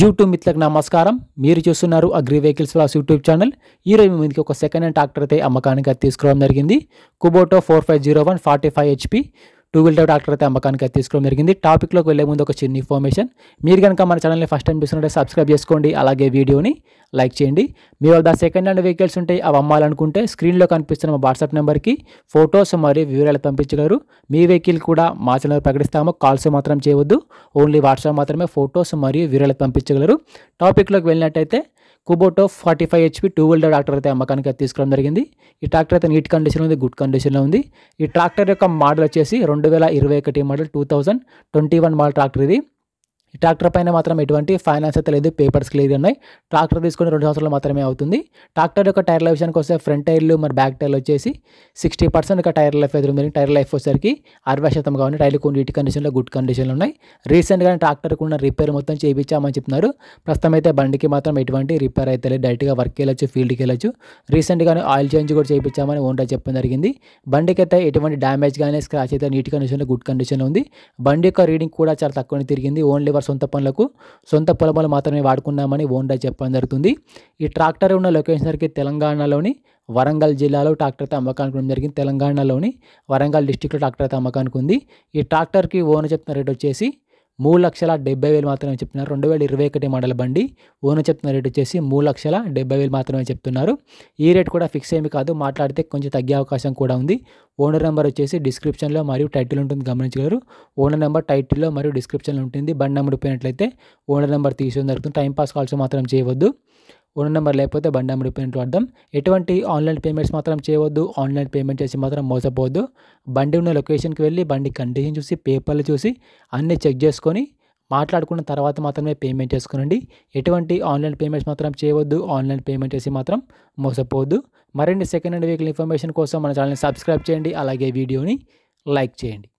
YouTube మిత్రులకు నమస్కారం మీరు చూస్తున్నారు agri vehicles plus YouTube channel ఈరోజు మీ ముందుకి ఒక సెకండ్ హ్యాండ్ ట్రాక్టర్ అయితే అమ్మకానికి తీసుకురావడం జరిగింది Kubota four five zero one forty five HP two wheeler tractor అయితే అమ్మకానికి అయితే తీసుకోవడం జరిగింది టాపిక్లోకి వెళ్ళే ముందు ఒక చిన్న ఇన్ఫర్మేషన్ మీరు కనుక మన ఛానల్ని ఫస్ట్ టైం చూస్తుంటే సబ్స్క్రైబ్ చేసుకోండి అలాగే వీడియోని లైక్ చేయండి మీ వద్ద సెకండ్ హ్యాండ్ వెహికల్స్ ఉంటాయి అవి అమ్మాలనుకుంటే స్క్రీన్లో కనిపిస్తున్న మా వాట్సాప్ నెంబర్కి ఫొటోస్ మరియు వివరాలు పంపించగలరు మీ వెహికల్ కూడా మా ఛానల్ ప్రకటిస్తాము కాల్స్ మాత్రం చేయవద్దు ఓన్లీ వాట్సాప్ మాత్రమే ఫొటోస్ మరియు వివరాలు పంపించగలరు టాపిక్లోకి వెళ్ళినట్టయితే Kubota forty five HP two wheeler tractor అయితే అమ్మకానికి తీసుకురావడం జరిగింది ఈ ట్రాక్టర్ అయితే నీట్ కండిషన్ ఉంది గుడ్ కండిషన్లో ఉంది ఈ ట్రాక్టర్ యొక్క మోడల్ వచ్చేసి రెండు వేల ఇరవై ఒకటి model two thousand twenty one model tractor ఇది ట్రాక్టర్ పైన మాత్రం ఎటువంటి ఫైనాన్స్ అయితే లేదు పేపర్స్ క్లియర్ ఉన్నాయి ట్రాక్టర్ తీసుకుని రెండు సంవత్సరాలు మాత్రమే అవుతుంది ట్రాక్టర్ యొక్క టైర్ల విషయానికి వస్తే ఫ్రంట్ టైర్లు మరి బ్యాక్ టైర్లు వచ్చేసి సిక్స్టీ పర్సెంట్ ఒక టైర్ లైఫ్ ఎదురు టైర్ లైఫ్ వచ్చేసరికి అరవై శాతం కావాలి టైర్లు కొన్ని ఇటు కండిషన్లో గుడ్ కండిషన్లు ఉన్నాయి రీసెంట్గా ట్రాక్టర్కి ఉన్న రిపేర్ మొత్తం చేయించామని చెప్తున్నారు ప్రస్తుతం అయితే బండికి మాత్రం ఎటువంటి రిపేర్ అయితే లేదు డైరెక్ట్గా వర్క్ వెళ్ళొచ్చు ఫీల్డ్కి వెళ్ళొచ్చు రీసెంట్గానే ఆయిల్ చేంజ్ కూడా చేయించామని ఓన్గా చెప్పడం జరిగింది బండికి అయితే ఎటువంటి డ్యామేజ్ కానీ స్క్రాచ్ అయితే నీట్ కండిషన్లో గుడ్ కండిషన్లో ఉంది బండి యొక్క రీడింగ్ కూడా చాలా తక్కువనే తిరిగింది ఓన్లీ సొంత పనులకు సొంత పొలములు మాత్రమే వాడుకున్నామని ఓండా చెప్పడం జరుగుతుంది ఈ ట్రాక్టర్ ఉన్న లొకేషన్ సరికి తెలంగాణలోని వరంగల్ జిల్లాలో ట్రాక్టర్తో అమ్మకానికి ఉండడం జరిగింది తెలంగాణలోని వరంగల్ డిస్టిక్లో ట్రాక్టర్తో అమ్మకానికి ఉంది ఈ ట్రాక్టర్కి ఓనర్ చెప్తున్న రేట్ వచ్చేసి మూడు లక్షల డెబ్బై వేలు మాత్రమే చెప్తున్నారు రెండు వేల ఇరవై ఒకటి మండల బండి ఓనర్ చెప్తున్న రేట్ వచ్చేసి మూడు లక్షల డెబ్బై వేలు మాత్రమే చెప్తున్నారు ఈ రేట్ కూడా ఫిక్స్ ఏమి కాదు మాట్లాడితే కొంచెం తగ్గే అవకాశం కూడా ఉంది ఓనర్ నెంబర్ వచ్చేసి డిస్క్రిప్షన్లో మరియు టైటిల్ ఉంటుంది గమనించగలరు ఓనర్ నెంబర్ టైటిల్లో మరియు డిస్క్రిప్షన్లో ఉంటుంది బండి నెంబర్ పోయినట్లయితే ఓనర్ నెంబర్ తీసుకుని జరుగుతుంది పాస్ కాల్స్ మాత్రం చేయవద్దు ఓన్ నెంబర్ లేకపోతే బండి నెంబర్ పేమెంట్ అర్థం ఎటువంటి ఆన్లైన్ పేమెంట్స్ మాత్రం చేయవద్దు ఆన్లైన్ పేమెంట్ చేసి మాత్రం మోసపోవద్దు బండి ఉన్న లొకేషన్కి వెళ్ళి బండి కండిషన్ చూసి పేపర్లు చూసి అన్నీ చెక్ చేసుకొని మాట్లాడుకున్న తర్వాత మాత్రమే పేమెంట్ చేసుకునండి ఎటువంటి ఆన్లైన్ పేమెంట్స్ మాత్రం చేయవద్దు ఆన్లైన్ పేమెంట్ చేసి మాత్రం మోసపోవద్దు మరిన్ని సెకండ్ హ్యాండ్ వెహికల్ ఇన్ఫర్మేషన్ కోసం మన ఛానల్ని సబ్స్క్రైబ్ చేయండి అలాగే వీడియోని లైక్ చేయండి